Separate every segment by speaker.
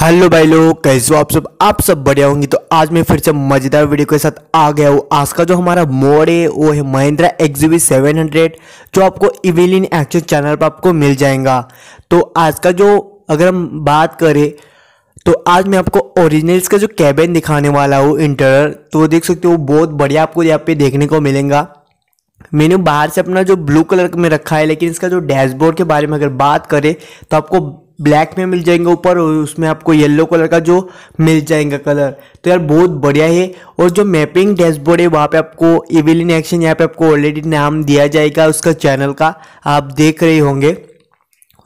Speaker 1: hello भाई लोग कैसे हो आप सब आप सब बढ़िया होंगे तो आज मैं फिर से मज़ेदार वीडियो के साथ आ गया हूँ आज का जो हमारा मोड है वो है महिंद्रा एक्सवी 700 जो आपको इविलिन एक्शन चैनल पर आपको मिल जाएगा तो आज का जो अगर हम बात करें तो आज मैं आपको ओरिजिनल्स का जो कैबिन दिखाने वाला हूँ इंटरनल तो देख सकते हो बहुत बढ़िया आपको यहाँ पे देखने को मिलेगा मैंने बाहर से अपना जो ब्लू कलर में रखा है लेकिन इसका जो डैशबोर्ड के बारे में अगर बात करें तो आपको ब्लैक में मिल जाएंगे ऊपर और उसमें आपको येलो कलर का जो मिल जाएगा कलर तो यार बहुत बढ़िया है और जो मैपिंग डैशबोर्ड है वहाँ पे आपको इविल इन एक्शन यहाँ पे आपको ऑलरेडी नाम दिया जाएगा उसका चैनल का आप देख रहे होंगे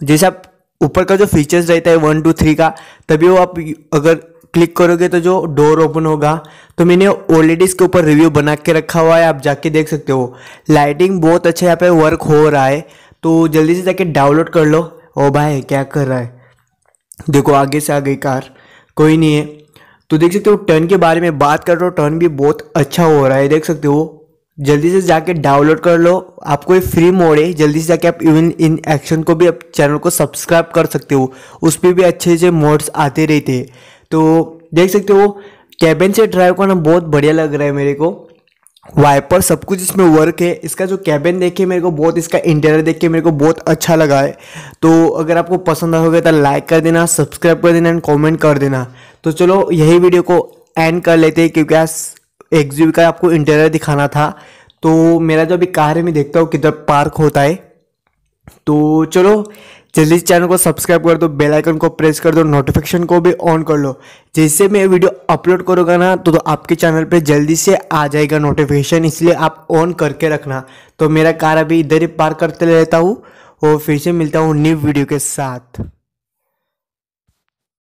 Speaker 1: जैसे आप ऊपर का जो फीचर्स रहता है वन टू थ्री का तभी वो आप अगर क्लिक करोगे तो जो डोर ओपन होगा तो मैंने ऑलरेडी इसके ऊपर रिव्यू बना के रखा हुआ है आप जाके देख सकते हो लाइटिंग बहुत अच्छा यहाँ पे वर्क हो रहा है तो जल्दी से जाके डाउनलोड कर लो ओ भाई क्या कर रहा है देखो आगे से आ गई कार कोई नहीं है तो देख सकते हो टर्न के बारे में बात कर रहा हूँ टर्न भी बहुत अच्छा हो रहा है देख सकते हो जल्दी से जाके डाउनलोड कर लो आपको ये फ्री मोड है जल्दी से जाके आप इवन इन एक्शन को भी आप चैनल को सब्सक्राइब कर सकते हो उस पर भी अच्छे अच्छे मोड्स आते रहते हैं तो देख सकते हो कैबिन से ड्राइव करना बहुत बढ़िया लग रहा है मेरे को वाइपर सब कुछ इसमें वर्क है इसका जो कैबिन देखिए मेरे को बहुत इसका इंटीरियर देख के मेरे को बहुत अच्छा लगा है तो अगर आपको पसंद आ गया तो लाइक कर देना सब्सक्राइब कर देना एंड कमेंट कर देना तो चलो यही वीडियो को एंड कर लेते हैं क्योंकि आज एक्सयूवी का आपको इंटीरियर दिखाना था तो मेरा जो अभी कार है मैं देखता हूँ किधर पार्क होता है तो चलो जल्दी चैनल को सब्सक्राइब कर दो बेल आइकन को प्रेस कर दो नोटिफिकेशन को भी ऑन कर लो जैसे मैं वीडियो अपलोड करूँगा ना तो, तो आपके चैनल पे जल्दी से आ जाएगा नोटिफिकेशन इसलिए आप ऑन करके रखना तो मेरा कार अभी इधर ही पार करते रहता हूँ और फिर से मिलता हूँ न्यू वीडियो के साथ